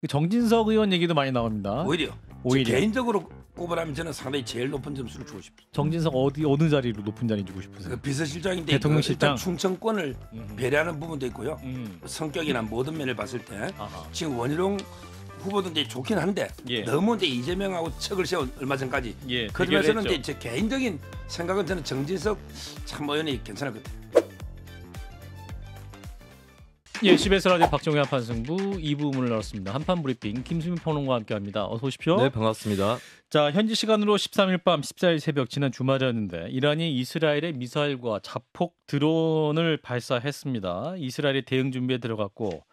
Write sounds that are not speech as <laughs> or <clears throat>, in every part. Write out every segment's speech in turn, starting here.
그 정진석 의원 얘기도 많이 나옵니다. 오히려. 오히려. 개인적으로 꼽으라면 저는 상당히 제일 높은 점수를 주고 싶어요. 정진석 어디 어느 자리로 높은 자리 주고 싶으세요? 그 비서실장인데 대통령실장 충청권을 음. 배려하는 부분도 있고요. 음. 성격이나 모든 면을 봤을 때 아하. 지금 원희룡 후보도 이제 좋긴 한데 예. 너무 이제 이재명하고 척을 세운 얼마 전까지 예, 그러면서는 이제 제 개인적인 생각은 저는 정진석 참 의원이 괜찮을 것 같아요. 예, 1 0 b s 라디오 박종현 한판승부 2부 문을 열었습니다. 한판 브리핑 김수민 평론가와 함께합니다. 어서 오십시오. 네, 반갑습니다. 자, 현지 시간으로 13일 밤 14일 새벽 지난 주말이었는데 이란이 이스라엘의 미사일과 자폭 드론을 발사했습니다. 이스라엘이 대응 준비에 들어갔고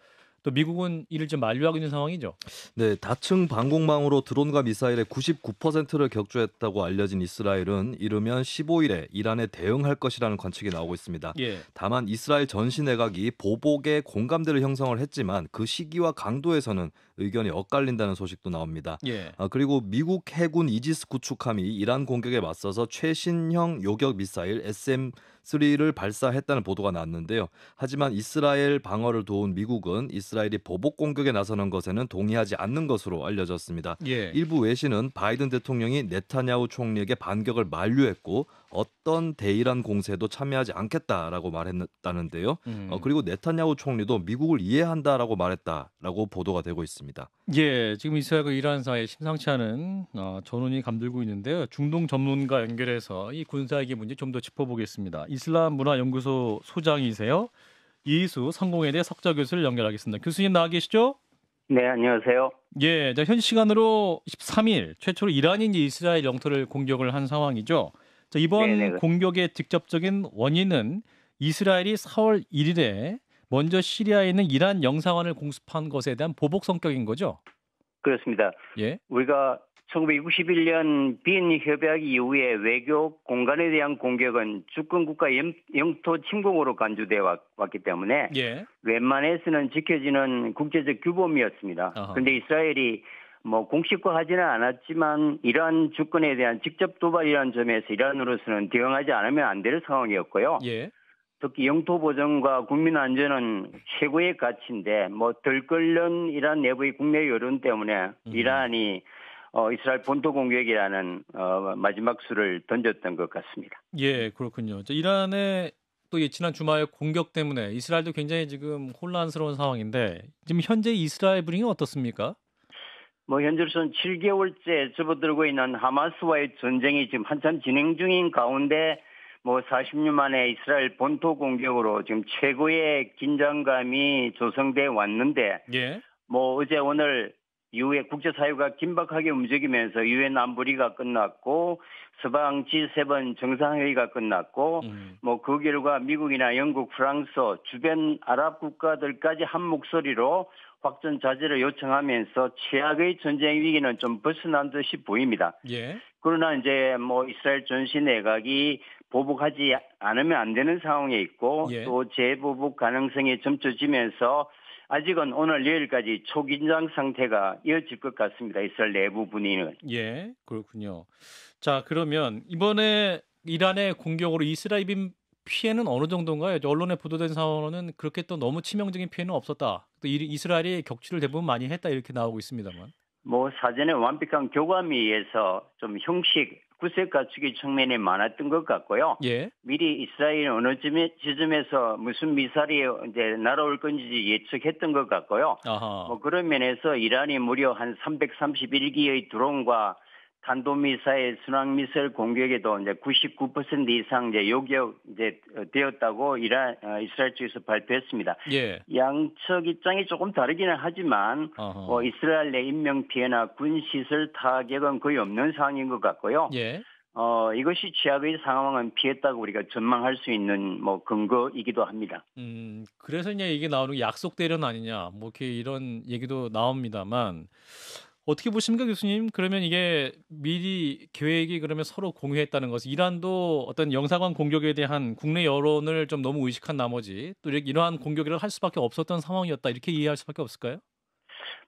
또 미국은 이를 좀 만류하고 있는 상황이죠. 네, 다층 방공망으로 드론과 미사일의 99%를 격조했다고 알려진 이스라엘은 이르면 15일에 이란에 대응할 것이라는 관측이 나오고 있습니다. 예. 다만 이스라엘 전시 내각이 보복에 공감대를 형성을 했지만 그 시기와 강도에서는 의견이 엇갈린다는 소식도 나옵니다. 예. 아, 그리고 미국 해군 이지스 구축함이 이란 공격에 맞서서 최신형 요격 미사일 SM 3를 발사했다는 보도가 나왔는데요. 하지만 이스라엘 방어를 도운 미국은 이스라엘이 보복 공격에 나서는 것에는 동의하지 않는 것으로 알려졌습니다. 예. 일부 외신은 바이든 대통령이 네타냐후 총리에게 반격을 만류했고 어떤 대일한 공세도 참여하지 않겠다라고 말했다는데요. 음. 어, 그리고 네타냐후 총리도 미국을 이해한다라고 말했다라고 보도가 되고 있습니다. 예, 지금 이스라엘과 그 이란 사이 심상치 않은 어, 전운이 감돌고 있는데요. 중동 전문가 연결해서 이 군사위기 문제 좀 더 짚어보겠습니다. 이슬람 문화연구소 소장이세요. 이수 성공회대 석좌 교수를 연결하겠습니다. 교수님 나와 계시죠? 네, 안녕하세요. 예, 현 시간으로 13일 최초로 이란이 이스라엘 영토를 공격을 한 상황이죠. 자, 이번 네네. 네, 공격의 직접적인 원인은 이스라엘이 4월 1일에 먼저 시리아에 있는 이란 영사관을 공습한 것에 대한 보복 성격인 거죠? 그렇습니다. 예. 우리가 1991년 빈 협약 이후에 외교 공간에 대한 공격은 주권 국가 영토 침공으로 간주되어 왔기 때문에 예. 웬만해서는 지켜지는 국제적 규범이었습니다. 그런데 이스라엘이 뭐 공식화하지는 않았지만 이러한 주권에 대한 직접 도발이라는 점에서 이란으로서는 대응하지 않으면 안 될 상황이었고요. 예. 특히 영토 보전과 국민 안전은 최고의 가치인데 뭐덜 끓는 이란 내부의 국내 여론 때문에 음. 이란이 어, 이스라엘 본토 공격이라는 어, 마지막 수를 던졌던 것 같습니다. 예, 그렇군요. 이란의 또 지난 주말 공격 때문에 이스라엘도 굉장히 지금 혼란스러운 상황인데 지금 현재 이스라엘 분위기 어떻습니까? 뭐 현재로서는 7개월째 접어들고 있는 하마스와의 전쟁이 지금 한참 진행 중인 가운데 뭐 40년 만에 이스라엘 본토 공격으로 지금 최고의 긴장감이 조성돼 왔는데 예. 뭐 어제 오늘 이후에 국제사회가 긴박하게 움직이면서 유엔 안보리가 끝났고 서방 G7 정상회의가 끝났고 음. 뭐그 결과 미국이나 영국, 프랑스 주변 아랍 국가들까지 한 목소리로 확전 자제를 요청하면서 최악의 전쟁 위기는 좀 벗어난 듯이 보입니다. 예. 그러나 이제 뭐 이스라엘 전시 내각이 보복하지 않으면 안 되는 상황에 있고 예. 또 재보복 가능성이 점쳐지면서 아직은 오늘 내일까지 초긴장 상태가 이어질 것 같습니다. 이스라엘 내부 분위기는. 예, 그렇군요. 자, 그러면 이번에 이란의 공격으로 이스라엘인 피해는 어느 정도인가요? 언론에 보도된 상황으로는 그렇게 또 너무 치명적인 피해는 없었다. 또 이스라엘이 격추를 대부분 많이 했다 이렇게 나오고 있습니다만. 뭐 사전에 완벽한 교감에 의해서 좀 형식 구색 갖추기 측면이 많았던 것 같고요. 예. 미리 이스라엘 어느 지점에서 무슨 미사일이 이제 날아올 건지 예측했던 것 같고요. 아하. 뭐 그런 면에서 이란이 무려 한 331기의 드론과 탄도미사일, 순항미사일 공격에도 이제 99% 이상 이제 요격 이제 되었다고 이라, 어, 이스라엘 측에서 발표했습니다. 예. 양측 입장이 조금 다르기는 하지만 어 이스라엘 내 인명 피해나 군 시설 타격은 거의 없는 상황인 것 같고요. 예. 어, 이것이 취약의 상황은 피했다고 우리가 전망할 수 있는 뭐 근거이기도 합니다. 음, 그래서 이제 이게 나오는 약속 대련 아니냐, 뭐 이렇게 이런 얘기도 나옵니다만 어떻게 보십니까 교수님? 그러면 이게 미리 계획이 그러면 서로 공유했다는 것은 이란도 어떤 영사관 공격에 대한 국내 여론을 좀 너무 의식한 나머지 또 이러한 공격을 할 수밖에 없었던 상황이었다 이렇게 이해할 수밖에 없을까요?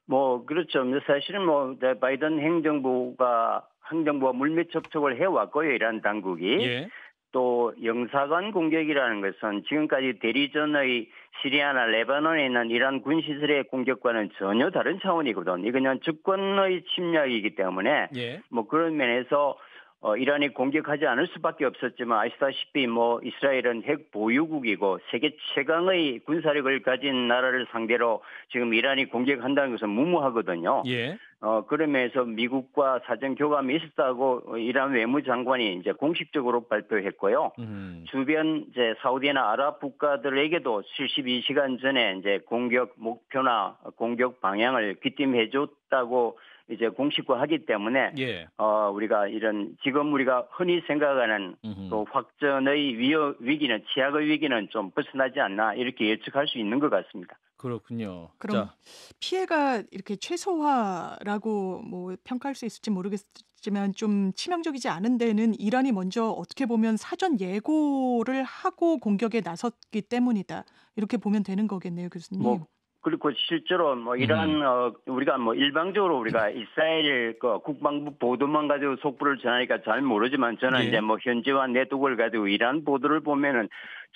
뭐 그렇죠. 사실은 뭐 네, 바이든 행정부가 행정부와 물밑 접촉을 해왔고요 이란 당국이. 예. 또 영사관 공격이라는 것은 지금까지 대리전의 시리아나 레바논에 있는 이란 군시설의 공격과는 전혀 다른 차원이거든. 이건 그냥 주권의 침략이기 때문에 예. 뭐 그런 면에서 어, 이란이 공격하지 않을 수밖에 없었지만 아시다시피 뭐 이스라엘은 핵 보유국이고 세계 최강의 군사력을 가진 나라를 상대로 지금 이란이 공격한다는 것은 무모하거든요. 예. 어, 그러면서 미국과 사전 교감이 있었다고 이란 외무장관이 이제 공식적으로 발표했고요. 음. 주변 이제 사우디나 아랍 국가들에게도 72시간 전에 이제 공격 목표나 공격 방향을 귀띔해 줬다고 이제 공식화하기 때문에 예. 어, 우리가 이런 지금 우리가 흔히 생각하는 음그 확전의 위어, 위기는 치약의 위기는 좀 벗어나지 않나 이렇게 예측할 수 있는 것 같습니다. 그렇군요. 그럼 자. 피해가 이렇게 최소화라고 뭐 평가할 수 있을지 모르겠지만 좀 치명적이지 않은 데는 이란이 먼저 어떻게 보면 사전 예고를 하고 공격에 나섰기 때문이다. 이렇게 보면 되는 거겠네요, 교수님. 뭐 그리고 실제로 뭐 이러한 음. 어, 우리가 뭐 일방적으로 우리가 네. 이스라엘 그 국방부 보도만 가지고 속보를 전하니까 잘 모르지만 저는 예. 이제 뭐 현지와 내독을 가지고 이러한 보도를 보면은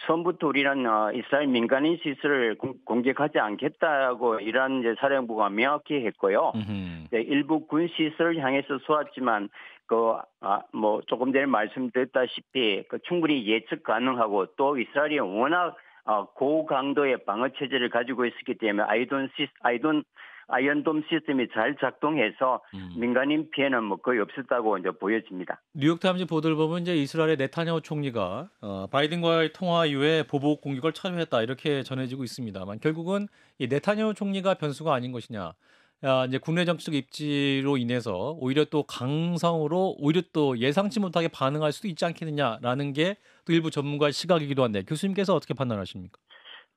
처음부터 우리는 어, 이스라엘 민간인 시설을 공격하지 않겠다고 이러한 이제 사령부가 명확히 했고요. 이제 네, 일부 군 시설을 향해서 쏘았지만 그아뭐 조금 전에 말씀드렸다시피 그 충분히 예측 가능하고 또 이스라엘이 워낙 어, 고강도의 방어 체제를 가지고 있었기 때문에 아이돈 시 아이돈 아이언돔 시스템이 잘 작동해서 음. 민간인 피해는 뭐 거의 없었다고 이제 보여집니다. 뉴욕타임즈 보도를 보면 이제 이스라엘의 네타냐후 총리가 어, 바이든과의 통화 이후에 보복 공격을 참여했다 이렇게 전해지고 있습니다만 결국은 이 네타냐후 총리가 변수가 아닌 것이냐 어, 이제 국내 정치적 입지로 인해서 오히려 또 강성으로 오히려 또 예상치 못하게 반응할 수도 있지 않겠느냐라는 게 또 일부 전문가의 시각이기도 한데 교수님께서 어떻게 판단하십니까?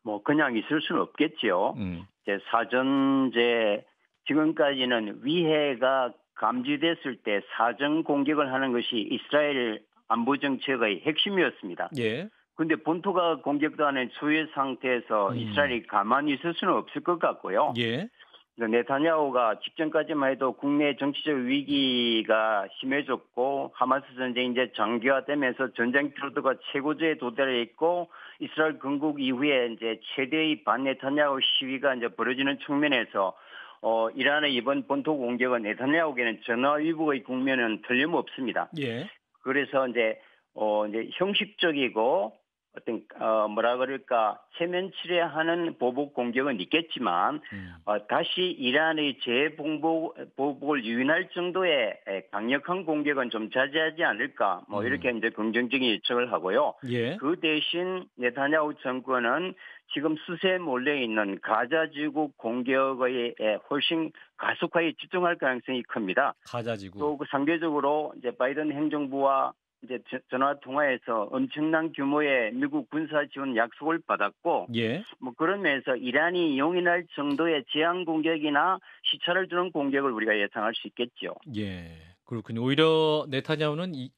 뭐 그냥 있을 수는 없겠지요. 음. 사전제 지금까지는 위해가 감지됐을 때 사전 공격을 하는 것이 이스라엘 안보 정책의 핵심이었습니다. 예. 근데 본토가 공격도 하는 소외 상태에서 음. 이스라엘이 가만히 있을 수는 없을 것 같고요. 예. 네타냐오가 직전까지만 해도 국내 정치적 위기가 심해졌고 하마스 전쟁이 이제 장기화되면서 전쟁 로드가 최고조에 도달해 있고 이스라엘 건국 이후에 이제 최대의 반네타냐오 시위가 이제 벌어지는 측면에서 어, 이란의 이번 본토 공격은 네타냐오에는 전화위복의 국면은 틀림없습니다. 예. 그래서 이제 어 이제 형식적이고 어떤 어 뭐라 그럴까 체면 치레하는 보복 공격은 있겠지만 음. 어, 다시 이란의 재보복 보복을 유인할 정도의 강력한 공격은 좀 자제하지 않을까 뭐 음. 이렇게 이제 긍정적인 예측을 하고요. 예. 그 대신 네타냐후 정권은 지금 수세 몰려 있는 가자지구 공격의 훨씬 가속화에 집중할 가능성이 큽니다. 가자지구. 또 그 상대적으로 이제 바이든 행정부와 이제 전화 통화에서 엄청난 규모의 미국 군사 지원 약속을 받았고 예. 뭐그런면에서 이란이 용인할 정도의 제한 공격이나 시차를 두는 공격을 우리가 예상할 수 있겠죠. 예. 그렇군요. 오히려 네타냐후는 이,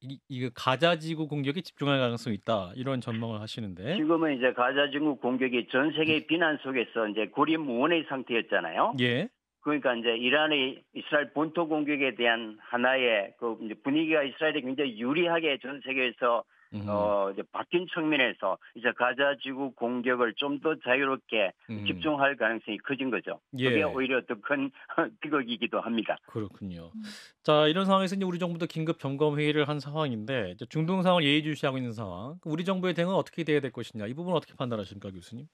이, 이 그 가자 지구 공격에 집중할 가능성이 있다 이런 전망을 하시는데 지금은 이제 가자 지구 공격이 전 세계 음. 비난 속에서 이제 고립무원의 상태였잖아요. 예. 그러니까 이제 이란의 이스라엘 본토 공격에 대한 하나의 그 분위기가 이스라엘에 굉장히 유리하게 전 세계에서 음. 어 이제 바뀐 측면에서 이제 가자 지구 공격을 좀 더 자유롭게 음. 집중할 가능성이 커진 거죠. 예. 그게 오히려 더 큰 <laughs> 비극이기도 합니다. 그렇군요. 음. 자 이런 상황에서 이제 우리 정부도 긴급 점검 회의를 한 상황인데 중동 상황을 예의주시하고 있는 상황, 우리 정부의 대응은 어떻게 돼야 될 것이냐 이 부분 어떻게 판단하십니까 교수님?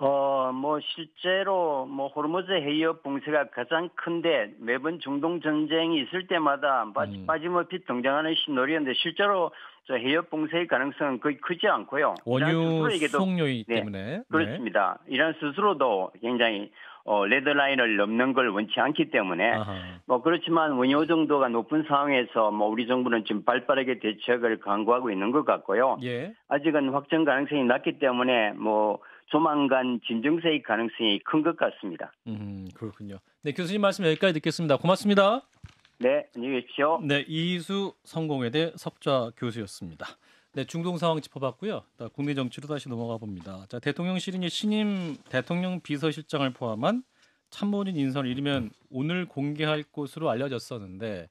어, 뭐, 실제로, 뭐, 호르무즈 해협 봉쇄가 가장 큰데, 매번 중동 전쟁이 있을 때마다 빠짐 음. 빠짐없이 등장하는 신놀이었는데 실제로 저 해협 봉쇄의 가능성은 거의 크지 않고요. 원유 수송료이 네, 때문에. 네. 그렇습니다. 네. 이란 스스로도 굉장히 어, 레드라인을 넘는 걸 원치 않기 때문에 아하. 뭐 그렇지만 원유 정도가 높은 상황에서 뭐 우리 정부는 지금 발빠르게 대책을 강구하고 있는 것 같고요. 예. 아직은 확정 가능성이 낮기 때문에 뭐 조만간 진정세의 가능성이 큰 것 같습니다. 음, 그렇군요. 네, 교수님 말씀 여기까지 듣겠습니다. 고맙습니다. 네, 안녕히 계십시오. 네, 이수 성공회대 석좌 교수였습니다. 네, 중동 상황 짚어봤고요. 국내 정치로 다시 넘어가 봅니다. 자, 대통령실이 신임 대통령 비서실장을 포함한 참모진 인선을 이르면 오늘 공개할 것으로 알려졌었는데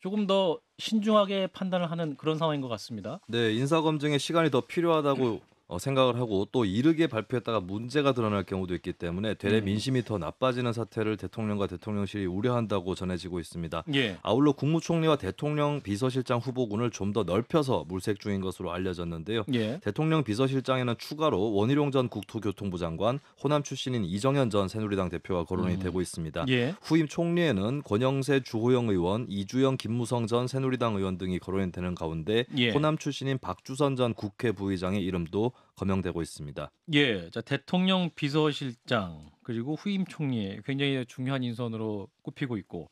조금 더 신중하게 판단을 하는 그런 상황인 것 같습니다. 네, 인사 검증에 시간이 더 필요하다고 어, 생각을 하고 또 이르게 발표했다가 문제가 드러날 경우도 있기 때문에 대내 음. 민심이 더 나빠지는 사태를 대통령과 대통령실이 우려한다고 전해지고 있습니다. 예. 아울러 국무총리와 대통령 비서실장 후보군을 좀 더 넓혀서 물색 중인 것으로 알려졌는데요. 예. 대통령 비서실장에는 추가로 원희룡 전 국토교통부 장관, 호남 출신인 이정현 전 새누리당 대표가 거론이 음. 되고 있습니다. 예. 후임 총리에는 권영세, 주호영 의원, 이주영, 김무성 전 새누리당 의원 등이 거론이 되는 가운데 예. 호남 출신인 박주선 전 국회 부의장의 이름도 거명되고 있습니다. 예, 자, 대통령 비서실장 그리고 후임 총리 굉장히 중요한 인선으로 꼽히고 있고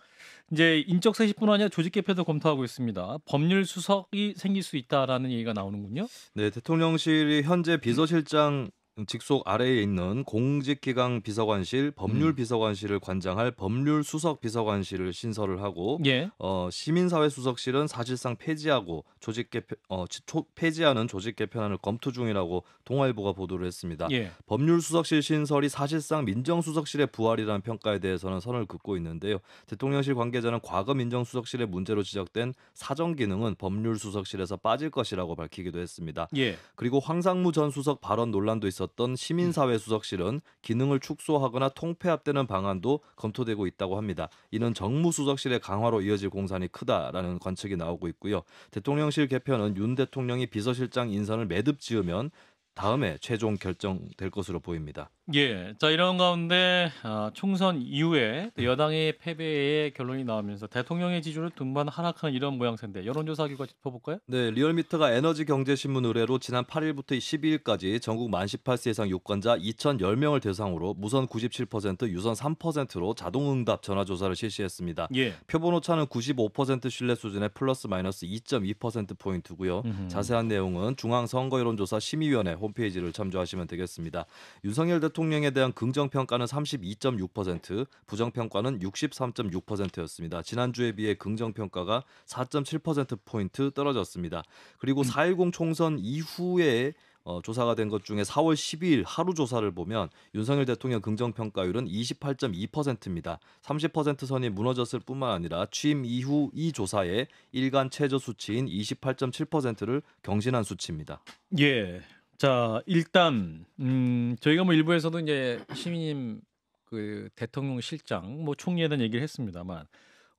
이제 인적 세시뿐 아니라 조직 개편도 검토하고 있습니다. 법률 수석이 생길 수 있다라는 얘기가 나오는군요. 네, 대통령실이 현재 비서실장 음, 직속 아래에 있는 공직기강 비서관실, 법률 음. 비서관실을 관장할 법률 수석 비서관실을 신설을 하고 예. 어 시민사회 수석실은 사실상 폐지하고 조직 개편 어 초, 폐지하는 조직 개편안을 검토 중이라고 동아일보가 보도를 했습니다. 예. 법률 수석실 신설이 사실상 민정수석실의 부활이라는 평가에 대해서는 선을 긋고 있는데요. 대통령실 관계자는 과거 민정수석실의 문제로 지적된 사정 기능은 법률 수석실에서 빠질 것이라고 밝히기도 했습니다. 예. 그리고 황상무 전 수석 발언 논란도 있어 있었던 시민사회 음. 수석실은 기능을 축소하거나 통폐합되는 방안도 검토되고 있다고 합니다. 이는 정무수석실의 강화로 이어질 공산이 크다라는 관측이 나오고 있고요. 대통령실 개편은 윤 대통령이 비서실장 인선을 매듭 지으면 다음에 최종 결정될 것으로 보입니다. 예, 자 이런 가운데 아, 총선 이후에 음. 여당의 패배의 결론이 나오면서 대통령의 지지율 등반 하락하는 이런 모양새인데 여론조사 결과 짚어볼까요? 네, 리얼미터가 에너지경제신문 의뢰로 지난 8일부터 12일까지 전국 만 18세 이상 유권자 2,010명을 대상으로 무선 97% 유선 3%로 자동응답 전화조사를 실시했습니다. 예. 표본 오차는 95% 신뢰 수준의 플러스 마이너스 2.2% 포인트고요. 음흠. 자세한 내용은 중앙선거여론조사 심의위원회 홈페이지를 참조하시면 되겠습니다. 윤석열 대통령에 대한 긍정 평가는 32.6%, 부정 평가는 63.6%였습니다. 지난주에 비해 긍정 평가가 4.7% 포인트 떨어졌습니다. 그리고 4.10 음. 총선 이후에 어, 조사가 된 것 중에 4월 12일 하루 조사를 보면 윤석열 대통령 긍정평가율은 28.2%입니다. 30% 선이 무너졌을 뿐만 아니라 취임 이후 이 조사에 일간 최저 수치인 28.7%를 경신한 수치입니다. 예, 자 일단 음, 저희가 뭐 일부에서도 이제 시민님 그 대통령 실장 뭐 총리에 대한 얘기를 했습니다만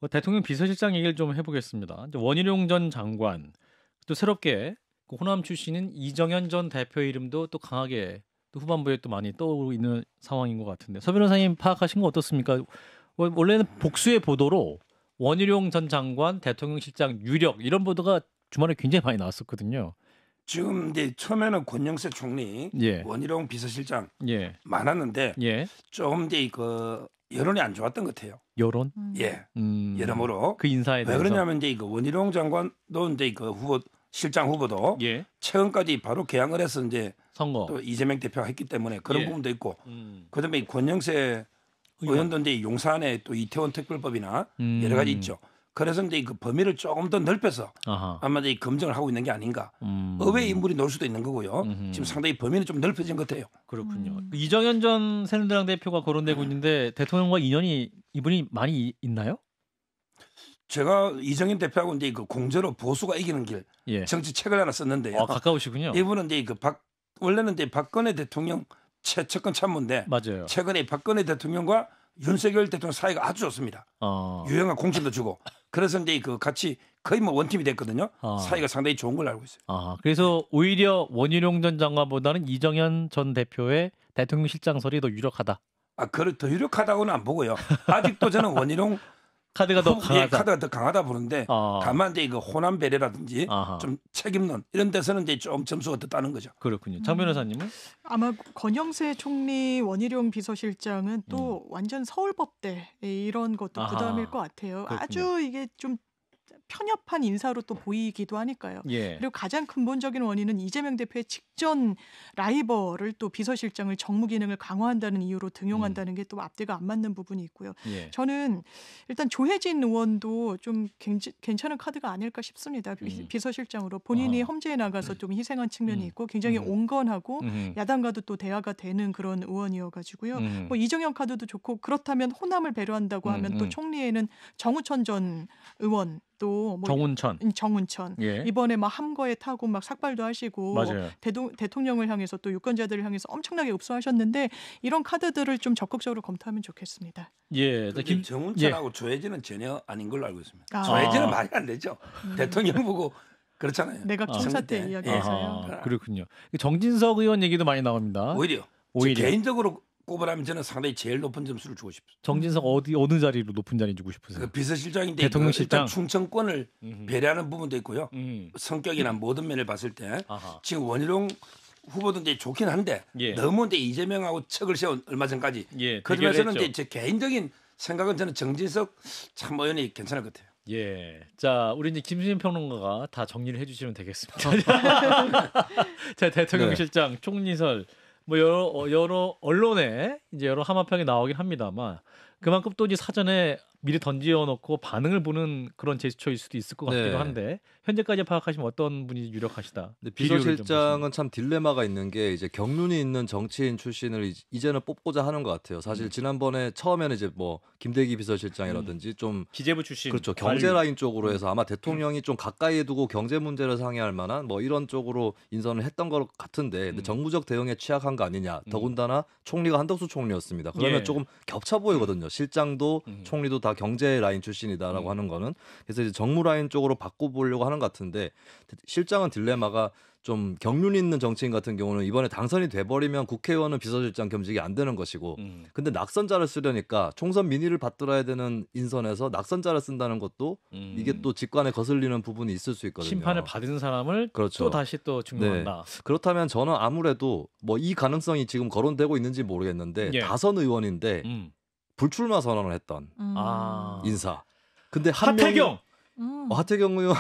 어, 대통령 비서실장 얘기를 좀 해보겠습니다. 이제 원희룡 전 장관 또 새롭게 그 호남 출신인 이정현 전 대표 이름도 또 강하게 또 후반부에 또 많이 떠오르고 있는 상황인 것 같은데 서 변호사님 파악하신 거 어떻습니까? 원래는 복수의 보도로 원희룡 전 장관 대통령 실장 유력 이런 보도가 주말에 굉장히 많이 나왔었거든요. 지금 이제 처음에는 권영세 총리, 예. 원희룡 비서실장 예. 많았는데 예. 조금 이제 그 여론이 안 좋았던 것 같아요. 여론? 음. 예. 음. 여러모로 그 인사에 대해서 왜 그러냐면 이제 그 원희룡 장관도 이제 그 후보 실장 후보도 예. 최근까지 바로 개항을 해서 이제 선거 또 이재명 대표가 했기 때문에 그런 예. 부분도 있고 음. 그다음에 권영세 의원도 이제 용산에 또 이태원 특별법이나 음. 여러 가지 있죠. 그래서 이제 그 범위를 조금 더 넓혀서 아하. 아마 이 검증을 하고 있는 게 아닌가. 음. 의외의 인물이 놓을 수도 있는 거고요. 음흠. 지금 상당히 범위는 좀 넓혀진 것 같아요. 그렇군요. 음. 이정현 전 새누리당 대표가 거론되고 있는데 대통령과 인연이 이분이 많이 있나요? 제가 이정현 대표하고 이제 그 공제로 보수가 이기는 길 예. 정치 책을 하나 썼는데요. 아, 가까우시군요. 이분은 이제 그 박 원래는 이제 박근혜 대통령 최측근 참모인데 맞아요. 최근에 박근혜 대통령과 윤석열 대통령 사이가 아주 좋습니다. 어. 유영아 공천도 주고 그래서 이제 그 같이 거의 뭐 원팀이 됐거든요. 어. 사이가 상당히 좋은 걸 알고 있어요. 아, 그래서 네. 오히려 원희룡 전 장관보다는 이정현 전 대표의 대통령 실장설이 더 유력하다. 아, 그렇더 유력하다고는 안 보고요. 아직도 저는 원희룡 카드가 더 어, 예, 강하다. 예, 카드가 더 강하다 보는데 아. 다만 이제 이거 호남 배려라든지 아하. 좀 책임론 이런 데서는 이제 좀 점수가 더 따는 거죠. 그렇군요. 장 음. 변호사님은 음. 아마 권영세 총리 원희룡 비서실장은 또 음. 완전 서울법대 이런 것도 아하. 부담일 것 같아요. 그렇군요. 아주 이게 좀 편협한 인사로 또 보이기도 하니까요. 예. 그리고 가장 근본적인 원인은 이재명 대표의 직전 라이벌을 또 비서실장을 정무 기능을 강화한다는 이유로 등용한다는 음. 게또 앞뒤가 안 맞는 부분이 있고요. 예. 저는 일단 조혜진 의원도 좀 괜찮은 카드가 아닐까 싶습니다. 음. 비서실장으로 본인이 어. 험지에 나가서 음. 좀 희생한 측면이 있고 굉장히 온건하고 야당과도 또 대화가 되는 그런 의원이어가지고요. 뭐 이정현 카드도 좋고 그렇다면 호남을 배려한다고 하면 또 총리에는 정우천 전 의원 또뭐 정운천. 음, 정운천. 예. 이번에 막 함거에 타고 막 삭발도 하시고 대동, 대통령을 향해서 또 유권자들을 향해서 엄청나게 읍소하셨는데 이런 카드들을 좀 적극적으로 검토하면 좋겠습니다. 예. 네, 김 정운천하고 예. 조혜진은 전혀 아닌 걸로 알고 있습니다. 아. 조혜진은 말이 안 되죠. 음. 대통령 보고 그렇잖아요. 내각 아. 총사 때 네. 이야기해서요. 그렇군요. 정진석 의원 얘기도 많이 나옵니다. 오히려. 오히려. 개인적으로 꼽으라면 저는 상당히 제일 높은 점수를 주고 싶습니다. 정진석 어디 어느 자리로 높은 자리 주고 싶으세요? 그 비서실장인데 대통령실장 그 충청권을 배려하는 부분도 있고요. 음. 성격이나 모든 면을 봤을 때 아하. 지금 원희룡 후보도 이제 좋긴 한데 예. 너무 이제 이재명하고 척을 세운 얼마 전까지 예, 그 점에서는 이제 제 개인적인 생각은 저는 정진석 참 의원이 괜찮을 것 같아요. 예. 자, 우리 이제 김수진 평론가가 다 정리를 해주시면 되겠습니다. <laughs> <laughs> 자, 대통령실장 네. 총리설 뭐 여러 어, 여러 언론에 이제 여러 하마평이 나오긴 합니다만 그만큼 또 이제 사전에 미리 던지어놓고 반응을 보는 그런 제스처일 수도 있을 것 같기도 네. 한데 현재까지 파악하시면 어떤 분이 유력하시다. 그 비서실장은 참 딜레마가 있는 게 이제 경륜이 있는 정치인 출신을 이제는 뽑고자 하는 것 같아요. 사실 음. 지난번에 처음에는 이제 뭐 김대기 비서실장이라든지 음. 좀 기재부 출신 그렇죠 경제 라인 쪽으로 해서 음. 아마 음. 대통령이 음. 좀 가까이에 두고 경제 문제를 상의할 만한 뭐 이런 쪽으로 인선을 했던 것 같은데 음. 정부적 대응에 취약한 거 아니냐. 더군다나 총리가 한덕수 총리였습니다. 그러면 예. 조금 겹쳐 보이거든요. 실장도 총리도 다 경제 라인 출신이다라고 음. 하는 거는 그래서 이제 정무 라인 쪽으로 바꿔보려고 하는 것 같은데 실장은 딜레마가 좀 경륜 있는 정치인 같은 경우는 이번에 당선이 돼버리면 국회의원은 비서실장 겸직이 안 되는 것이고 음. 근데 낙선자를 쓰려니까 총선 민의를 받들어야 되는 인선에서 낙선자를 쓴다는 것도 음. 이게 또 직관에 거슬리는 부분이 있을 수 있거든요. 심판을 받은 사람을 그렇죠. 또 다시 또 증명한다. 네. 그렇다면 저는 아무래도 뭐 이 가능성이 지금 거론되고 있는지 모르겠는데 예. 다선 의원인데 음. 불출마 선언을 했던 음. 아. 인사. 근데 한 하태경 명이, 음. 어, 하태경 의원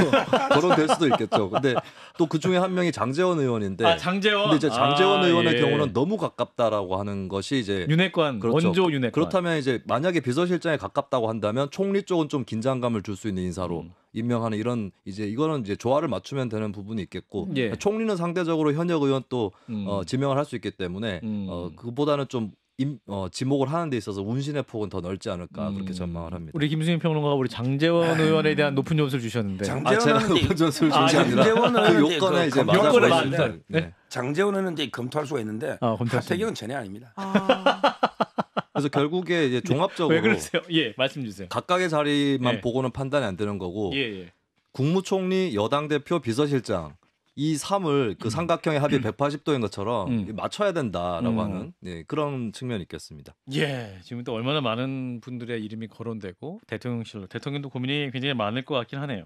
뭐 거론될 수도 있겠죠. 근데 또 그 중에 한 명이 장재원 의원인데. 아, 장재원. 근데 이제 장재원 아, 의원의 예. 경우는 너무 가깝다라고 하는 것이 이제 윤핵관 그렇죠. 원조 윤핵관. 그렇다면 이제 만약에 비서실장에 가깝다고 한다면 총리 쪽은 좀 긴장감을 줄 수 있는 인사로 음. 임명하는 이런 이제 이거는 이제 조화를 맞추면 되는 부분이 있겠고 예. 그러니까 총리는 상대적으로 현역 의원 또 음. 어, 지명을 할 수 있기 때문에 음. 어, 그보다는 좀 임, 어, 지목을 하는 데 있어서 운신의 폭은 더 넓지 않을까 그렇게 음. 전망을 합니다. 우리 김수민 평론가가 우리 장재원 의원에 대한 높은 점수를 주셨는데 아, 장재원 의원이- 높은 점수를 아, 준게 아의원 그 요건에 이제 요건에 맞는. 보 네. 네. 장재원 은 이제 검토할 수가 있는데 아, 검토할 수 하태경은 전혀 아닙니다. 아, <laughs> 그래서 결국에 이제 네. 종합적으로 왜 그러세요? 예, 말씀 주세요. 각각의 자리만 예. 보고는 판단이 안 되는 거고 예, 예. 국무총리, 여당 대표, 비서실장 이 3을 그 음. 삼각형의 합이 180도인 음. 것처럼 음. 맞춰야 된다라고 하는 예, 그런 측면이 있겠습니다. 예, 지금 또 얼마나 많은 분들의 이름이 거론되고 대통령실로 대통령도 고민이 굉장히 많을 것 같긴 하네요.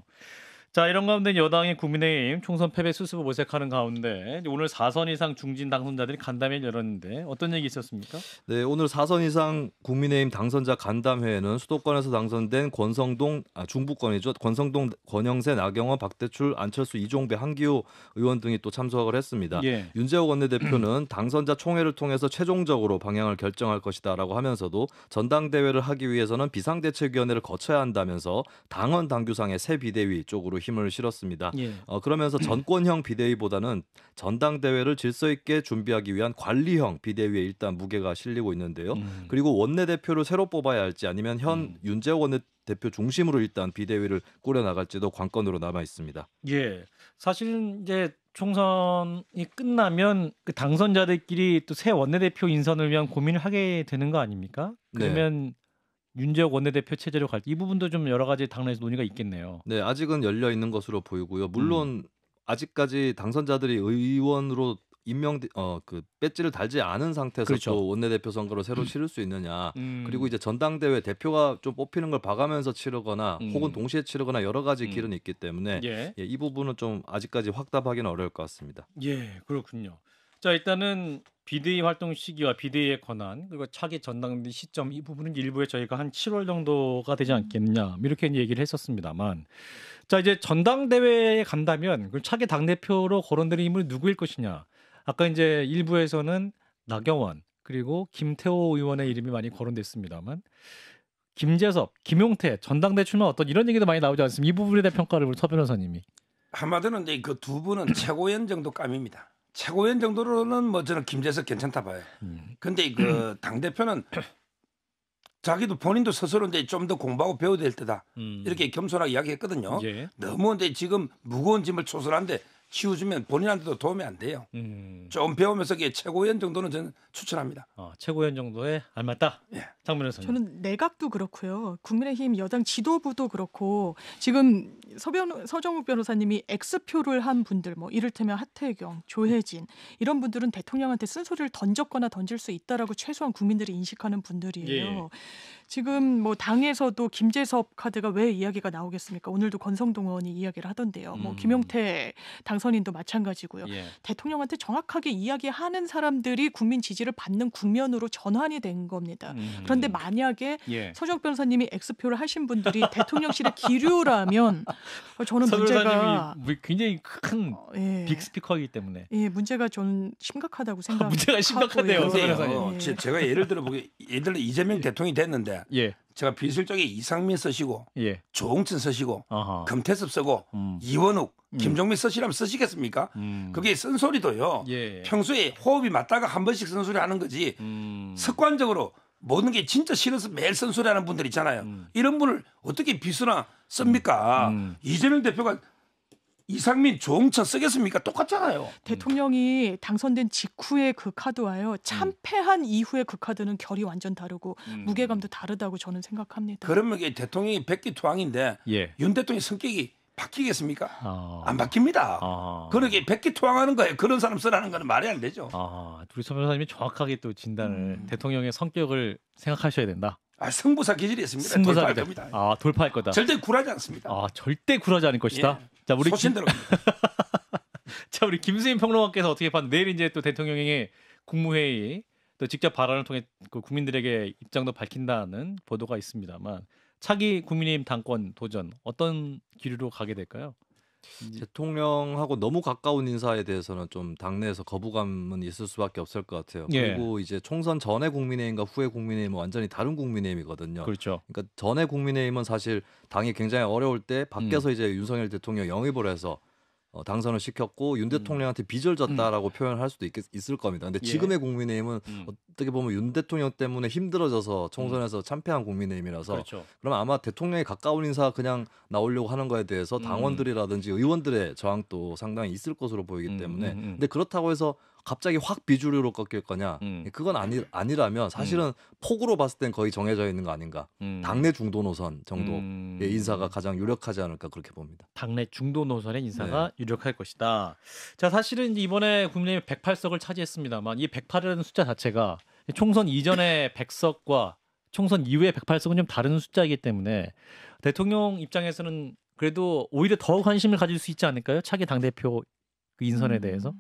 자 이런 가운데 여당의 국민의힘 총선 패배 수습을 모색하는 가운데 오늘 4선 이상 중진 당선자들이 간담회를 열었는데 어떤 얘기 있었습니까? 네 오늘 4선 이상 국민의힘 당선자 간담회에는 수도권에서 당선된 권성동 아, 중부권이죠 권성동 권영세 나경원 박대출 안철수 이종배 한기호 의원 등이 또 참석을 했습니다. 예. 윤재호 원내대표는 <clears throat> 당선자 총회를 통해서 최종적으로 방향을 결정할 것이다라고 하면서도 전당대회를 하기 위해서는 비상대책위원회를 거쳐야 한다면서 당원 당규상의 새 비대위 쪽으로 힘을 실었습니다. 예. 어, 그러면서 전권형 비대위보다는 전당대회를 질서 있게 준비하기 위한 관리형 비대위에 일단 무게가 실리고 있는데요. 음. 그리고 원내대표를 새로 뽑아야 할지 아니면 현 음. 윤재 원내 대표 중심으로 일단 비대위를 꾸려 나갈지도 관건으로 남아 있습니다. 예. 사실은 이제 총선이 끝나면 그 당선자들끼리 또 새 원내대표 인선을 위한 고민을 하게 되는 거 아닙니까? 네. 그러면 네. 윤재욱 원내대표 체제로 갈 이 부분도 좀 여러 가지 당내에서 논의가 있겠네요. 네, 아직은 열려 있는 것으로 보이고요. 음. 물론 음. 아직까지 당선자들이 의원으로 임명 어그 배지를 달지 않은 상태에서 그렇죠. 또 원내대표 선거를 새로 음. 치를 수 있느냐 음. 그리고 이제 전당대회 대표가 좀 뽑히는 걸 봐가면서 치르거나 음. 혹은 동시에 치르거나 여러 가지 음. 길은 있기 때문에 예. 예, 이 부분은 좀 아직까지 확답하기는 어려울 것 같습니다. 예 그렇군요. 자 일단은 비대위 활동 시기와 비대위의 권한 그리고 차기 전당대 시점 이 부분은 일부에 저희가 한 7월 정도가 되지 않겠냐 느 뭐 이렇게 얘기를 했었습니다만 자 이제 전당대회에 간다면 그 차기 당 대표로 거론되는 인물 누구일 것이냐 아까 이제 일부에서는 나경원 그리고 김태호 의원의 이름이 많이 거론됐습니다만 김재섭, 김용태 전당대 출마 어떤 이런 얘기도 많이 나오지 않습니까? 이 부분에 대한 평가를 우리 서 변호사님이 한마디로 이제 그두 분은 최고위원 정도 감입니다. 최고위원 정도로는 뭐 저는 김재석 괜찮다 봐요. 음. 근데 그 당 <clears throat> 대표는 자기도 본인도 스스로 이제 좀 더 공부하고 배워야 될 때다 음. 이렇게 겸손하게 이야기했거든요. 예. 너무 근제 지금 무거운 짐을 초설한데 키워주면 본인한테도 도움이 안 돼요. 음. 좀 배우면서 게 최고연 정도는 저는 추천합니다. 어, 최고연 정도에 알맞다. 예. 장면에서 저는 내각도 그렇고요. 국민의힘 여당 지도부도 그렇고 지금 서변 서정욱 변호사님이 X표를 한 분들 뭐 이를테면 하태경, 조혜진 이런 분들은 대통령한테 쓴소리를 던졌거나 던질 수 있다라고 최소한 국민들이 인식하는 분들이에요. 예. 지금 뭐 당에서도 김재섭 카드가 왜 이야기가 나오겠습니까? 오늘도 권성동 의원이 이야기를 하던데요. 뭐 음. 뭐 김용태 당선인도 마찬가지고요. 예. 대통령한테 정확하게 이야기하는 사람들이 국민 지지를 받는 국면으로 전환이 된 겁니다. 음. 그런데 만약에 예. 서정 변호사님이 엑스표를 하신 분들이 대통령실의 기류라면 어, 저는 문제가 뭐 굉장히 큰 어, 예. 빅스피커이기 때문에 예, 문제가 저는 심각하다고 생각합니다. <laughs> 문제가 심각하대요. 예. 어, 제, 가 예를 들어 보게 예를 들어 이재명 예. 대통령이 됐는데 예. 제가 비술적에 이상민 쓰시고 예. 조홍천 쓰시고 어허. 금태섭 쓰고 음. 이원욱 음. 김종민 쓰시라면 쓰시겠습니까? 음. 그게 쓴소리도요. 예. 평소에 호흡이 맞다가 한 번씩 쓴소리 하는 거지 음. 습관적으로 모든 게 진짜 싫어서 매일 쓴소리 하는 분들 있잖아요. 음. 이런 분을 어떻게 비수나 씁니까? 음. 이재명 대표가 이상민 조응천 쓰겠습니까? 똑같잖아요. 대통령이 당선된 직후에 그 카드와요. 참패한 음. 이후에 그 카드는 결이 완전 다르고 음. 무게감도 다르다고 저는 생각합니다. 그러면 대통령이 백기투항인데 예. 윤 대통령 성격이 바뀌겠습니까? 어... 안 바뀝니다. 어... 그러게 백기투항하는 거예요. 그런 사람 쓰라는 거는 말이 안 되죠. 아, 우리 서변사님이 정확하게 또 진단을 음... 대통령의 성격을 생각하셔야 된다. 아, 승부사 기질이 있습니다. 승부사 돌파할 기질. 겁니다. 아, 돌파할 거다. 절대 굴하지 않습니다. 아, 절대 굴하지 않을 것이다. 예. 자, 우리 소신대로. <laughs> 자, 우리 김수인 평론가께서 어떻게 봤는데 내일 이제 또 대통령의 국무회의 또 직접 발언을 통해 그 국민들에게 입장도 밝힌다는 보도가 있습니다만 차기 국민의힘 당권 도전 어떤 길로 가게 될까요? 음. 대통령하고 너무 가까운 인사에 대해서는 좀 당내에서 거부감은 있을 수밖에 없을 것 같아요. 예. 그리고 이제 총선 전에 국민의힘과 후에 국민의힘은 완전히 다른 국민의힘이거든요. 그렇죠. 그러니까 전에 국민의힘은 사실 당이 굉장히 어려울 때 밖에서 음. 이제 윤석열 대통령 영입을 해서 어, 당선을 시켰고 윤 음. 대통령한테 빚을졌다라고 음. 표현할 수도 있, 겠 있을 겁니다. 근데 예. 지금의 국민의힘은 음. 어떻게 보면 윤 대통령 때문에 힘들어져서 총선에서 음. 참패한 국민의힘이라서 그렇죠. 그럼 아마 대통령에 가까운 인사 그냥 나오려고 하는 거에 대해서 음. 당원들이라든지 의원들의 저항도 상당히 있을 것으로 보이기 음, 때문에 근데 그렇다고 해서 갑자기 확 비주류로 꺾일 거냐 음. 예, 그건 아니 아니라면 사실은 음. 폭으로 봤을 땐 거의 정해져 있는 거 아닌가 음. 당내 중도 노선 정도의 예, 음. 인사가 가장 유력하지 않을까 그렇게 봅니다 당내 중도 노선의 인사가 네. 유력할 것이다 자 사실은 이번에 국민의힘 108석을 차지했습니다만 이 108이라는 숫자 자체가 총선 이전의 100석과 <laughs> 총선 이후의 108석은 좀 다른 숫자이기 때문에 대통령 입장에서는 그래도 오히려 더 관심을 가질 수 있지 않을까요 차기 당 대표 그 인선에 음. 대해서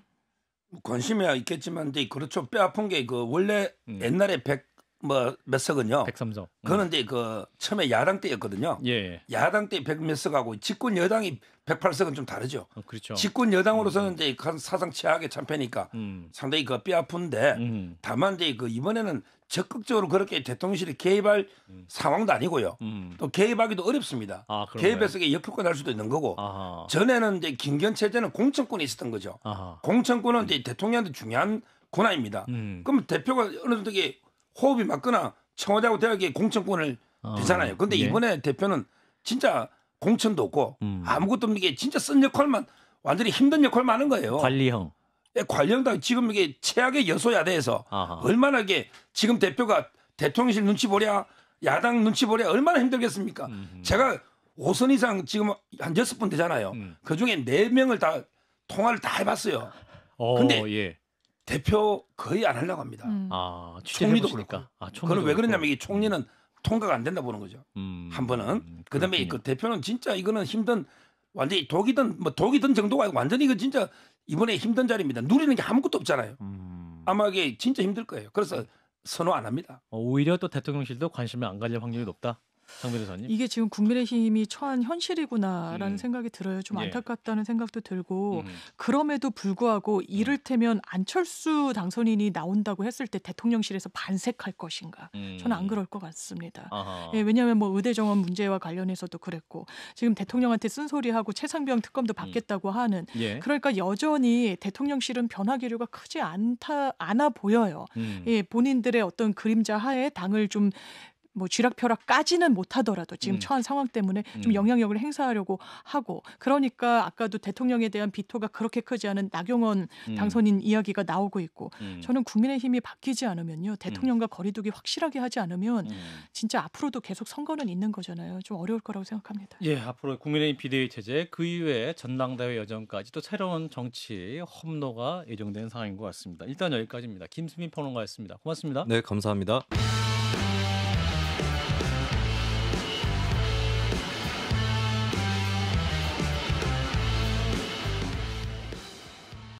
관심이야 있겠지만 근데 그렇죠 뼈 아픈 게 그 원래 음. 옛날에 백 뭐 몇 석은요. 1 0석 그런데 음. 그 처음에 야당 때였거든요. 예. 야당 때 백 몇 석하고 집권 여당이 백팔 석은좀 다르죠. 어, 그렇죠. 집권 여당으로서는 음. 음. 이제 사상 최악의 참패니까 음. 상당히 그 뼈 아픈데 음. 다만 이제 그 이번에는 적극적으로 그렇게 대통령실이 개입할 음. 상황도 아니고요. 음. 또 개입하기도 어렵습니다. 아, 개입해서 역효과 날 수도 있는 거고 아하. 전에는 이제 김견 체제는 공천권이 있었던 거죠. 아하. 공천권은 이제 대통령한테 중요한 권한입니다. 음. 그럼 대표가 어느 정도 호흡이 맞거나 청와대하고 대학에 공천권을 아, 주잖아요 근데 예. 이번에 대표는 진짜 공천도 없고 음. 아무것도 없는 게 진짜 쓴 역할만 완전히 힘든 역할만 하는 거예요. 관리형. 예, 관련당 지금 이게 최악의 여소야대에서 아하. 얼마나 이게 지금 대표가 대통령실 눈치 보랴 야당 눈치 보랴 얼마나 힘들겠습니까? 음흠. 제가 5선 이상 지금 한 여섯 분 되잖아요. 음. 그 중에 4 명을 다 통화를 다 해봤어요. 오, 어, 근데 예. 대표 거의 안 하려고 합니다. 음. 아, 총리도 그렇고. 아, 그건 왜 그러냐면 이 총리는 통과가 안 된다 보는 거죠. 음, 한 번은. 음, 그다음에 그그 대표는 진짜 이거는 힘든 완전히 독이든 뭐 독이든 정도가 아니고 완전히 이거 진짜 이번에 힘든 자리입니다. 누리는 게 아무것도 없잖아요. 음. 아마 이게 진짜 힘들 거예요. 그래서 선호 안 합니다. 어, 오히려 또 대통령실도 관심을 안 가질 확률이 높다. 장 변호사님. 이게 지금 국민의힘이 처한 현실이구나라는 음. 생각이 들어요. 좀 예. 안타깝다는 생각도 들고 음. 그럼에도 불구하고 음. 이를테면 안철수 당선인이 나온다고 했을 때 대통령실에서 반색할 것인가? 음. 저는 안 그럴 것 같습니다. 예, 왜냐하면 뭐 의대 정원 문제와 관련해서도 그랬고 지금 대통령한테 쓴소리하고 최상병 특검도 음. 받겠다고 하는 예. 그러니까 여전히 대통령실은 변화 기류가 크지 않다 않아 보여요. 음. 예, 본인들의 어떤 그림자 하에 당을 좀뭐 쥐락펴락까지는 못하더라도 지금 음. 처한 상황 때문에 좀 음. 영향력을 행사하려고 하고 그러니까 아까도 대통령에 대한 비토가 그렇게 크지 않은 나경원 음. 당선인 이야기가 나오고 있고 음. 저는 국민의힘이 바뀌지 않으면요 음. 대통령과 거리두기 확실하게 하지 않으면 음. 진짜 앞으로도 계속 선거는 있는 거잖아요 좀 어려울 거라고 생각합니다. 예, 앞으로 국민의힘 비대위 체제 그 이후에 전당대회 여정까지 또 새로운 정치 험로가 예정된 상황인 것 같습니다. 일단 여기까지입니다. 김수민 평론가였습니다. 고맙습니다. 네, 감사합니다.